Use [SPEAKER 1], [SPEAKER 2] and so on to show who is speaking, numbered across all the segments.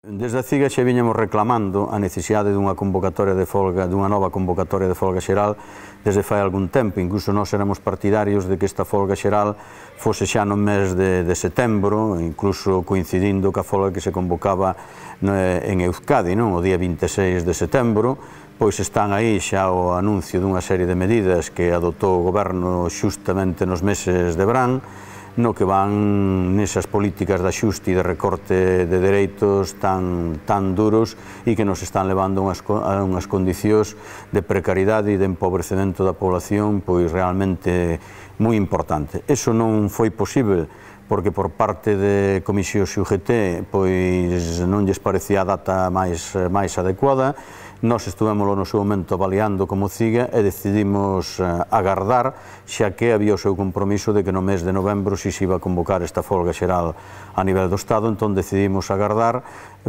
[SPEAKER 1] Desde a CIGA xe viñamos reclamando a necesidade dunha convocatoria de folga, dunha nova convocatoria de folga xeral desde fai algún tempo, incluso nós éramos partidarios de que esta folga xeral fose xa no mes de, de setembro, incluso coincidindo ca folga que se convocaba en Euskadi, non? o día 26 de setembro, pois están aí xa o anuncio dunha serie de medidas que adotou o goberno xustamente nos meses de verán, no que van nesas políticas de axuste e de recorte de dereitos tan, tan duros e que nos están levando unhas, a unhas condicións de precariedade e de empobrecemento da población pois realmente moi importante. Eso non foi posible porque por parte de Comisión UGT pois non lles parecía a data máis, máis adecuada Nos estuvemos no seu momento avaliando como CIGA e decidimos eh, agardar xa que había o seu compromiso de que no mes de novembro se iba a convocar esta folga xeral a nivel do Estado, entón decidimos agardar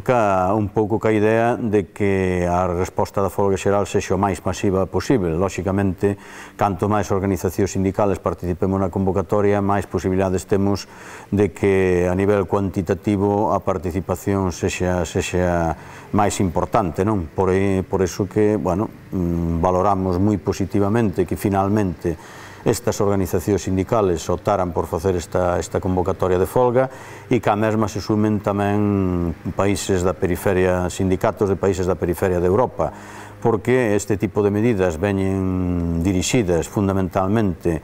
[SPEAKER 1] ca, un pouco ca idea de que a resposta da folga xeral sexa o máis masiva posible. Lóxicamente, canto máis organizacións sindicales participemos na convocatoria, máis posibilidades temos de que a nivel cuantitativo a participación sexa, sexa máis importante, non? Por por eso que, bueno, mm, valoramos moi positivamente que finalmente estas organizacións sindicales optaran por facer esta, esta convocatoria de folga e que a mesma se sumen tamén países da periferia, sindicatos de países da periferia de Europa, porque este tipo de medidas veñen dirixidas fundamentalmente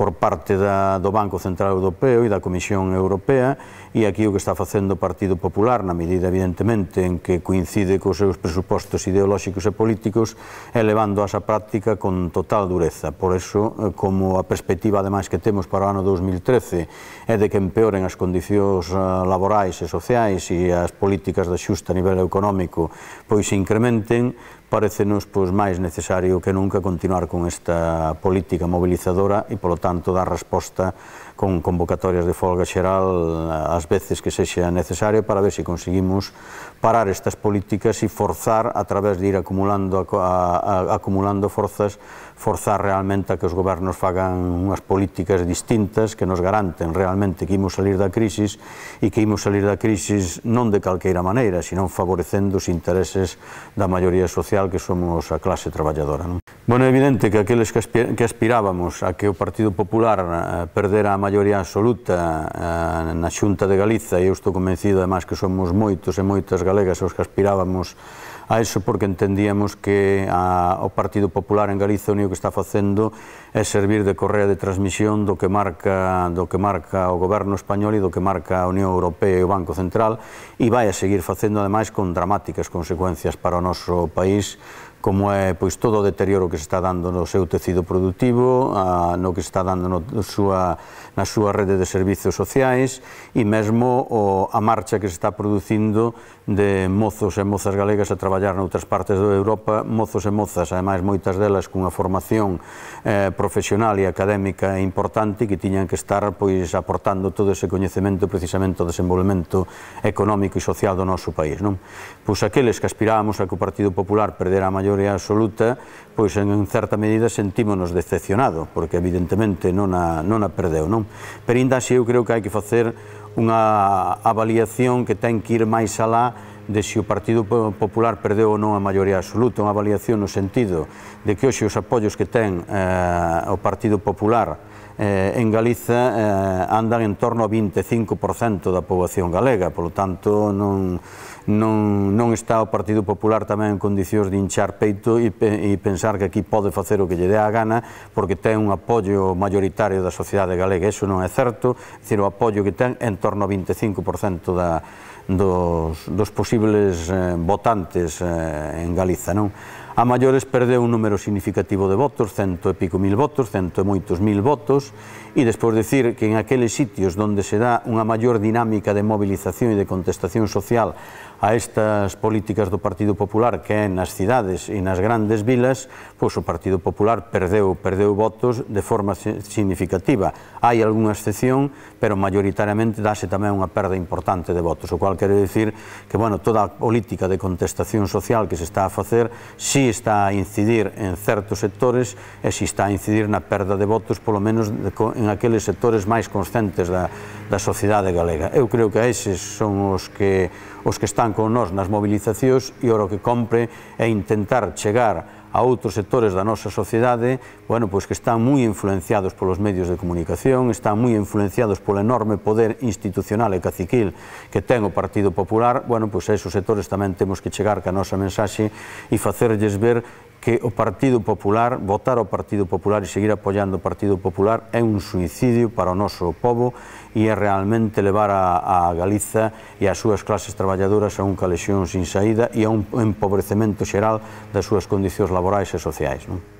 [SPEAKER 1] por parte da, do Banco Central Europeo e da Comisión Europea e aquí o que está facendo o Partido Popular na medida evidentemente en que coincide cos seus presupostos ideolóxicos e políticos elevando levando a esa práctica con total dureza. Por eso, eh, como a perspectiva ademais que temos para o ano 2013 é de que empeoren as condicións eh, laborais e sociais e as políticas de xusta a nivel económico pois se incrementen, parecenos pois, máis necesario que nunca continuar con esta política mobilizadora e, polo tanto, tanto dar resposta con convocatorias de folga xeral as eh, veces que sexa necesario para ver se si conseguimos parar estas políticas e forzar a través de ir acumulando a, a, acumulando forzas forzar realmente a que os gobernos fagan unhas políticas distintas que nos garanten realmente que imos salir da crisis e que imos salir da crisis non de calqueira maneira, senón favorecendo os intereses da maioría social que somos a clase traballadora. Non? Bueno, é evidente que aqueles que aspirábamos a que o Partido Popular eh, perdera a maioría absoluta eh, na Xunta de Galiza, e eu estou convencido, además, que somos moitos e moitas galegas os que aspirábamos a iso porque entendíamos que a, o Partido Popular en Galiza o único que está facendo é servir de correa de transmisión do que marca do que marca o goberno español e do que marca a Unión Europea e o Banco Central e vai a seguir facendo ademais con dramáticas consecuencias para o noso país como é pois todo o deterioro que se está dando no seu tecido produtivo, a, no que se está dando no, súa, na súa rede de servizos sociais e mesmo o, a marcha que se está producindo de mozos e mozas galegas a traballar traballar noutras partes de Europa mozos e mozas, ademais moitas delas cunha formación eh, profesional e académica importante que tiñan que estar pois aportando todo ese coñecemento precisamente ao desenvolvemento económico e social do noso país, non? Pois aqueles que aspirábamos a que o Partido Popular perdera a maioría absoluta, pois en certa medida sentímonos decepcionados, porque evidentemente non a, non a perdeu, non? Pero ainda así eu creo que hai que facer unha avaliación que ten que ir máis alá de se o Partido Popular perdeu ou non a maioría absoluta, unha avaliación no sentido de que hoxe os apoios que ten eh, o Partido Popular eh, en Galiza eh, andan en torno ao 25% da poboación galega, polo tanto non, non, non está o Partido Popular tamén en condicións de hinchar peito e, pensar que aquí pode facer o que lle dé a gana porque ten un apoio maioritario da sociedade galega, eso non é certo, é o apoio que ten en torno ao 25% da, dos, dos posibles eh, votantes eh, en Galiza, non? A maiores perdeu un número significativo de votos, cento e pico mil votos, cento e moitos mil votos, e despois decir que en aqueles sitios onde se dá unha maior dinámica de mobilización e de contestación social a estas políticas do Partido Popular que é nas cidades e nas grandes vilas, pois o Partido Popular perdeu perdeu votos de forma significativa. Hai algunha excepción, pero maioritariamente dase tamén unha perda importante de votos, o cual quere decir que, bueno, toda a política de contestación social que se está a facer si si está a incidir en certos sectores e si está a incidir na perda de votos, polo menos en aqueles sectores máis conscientes da, da sociedade galega. Eu creo que eses son os que, os que están con nós nas mobilizacións e ora o que compre é intentar chegar a outros sectores da nosa sociedade, bueno, pois que están moi influenciados polos medios de comunicación, están moi influenciados polo enorme poder institucional e caciquil que ten o Partido Popular, bueno, pois a esos sectores tamén temos que chegar ca nosa mensaxe e facerlles ver que o Partido Popular, votar o Partido Popular e seguir apoiando o Partido Popular é un suicidio para o noso povo e é realmente levar a, a Galiza e as súas clases traballadoras a un calexión sin saída e a un empobrecemento xeral das súas condicións laborais e sociais. Non?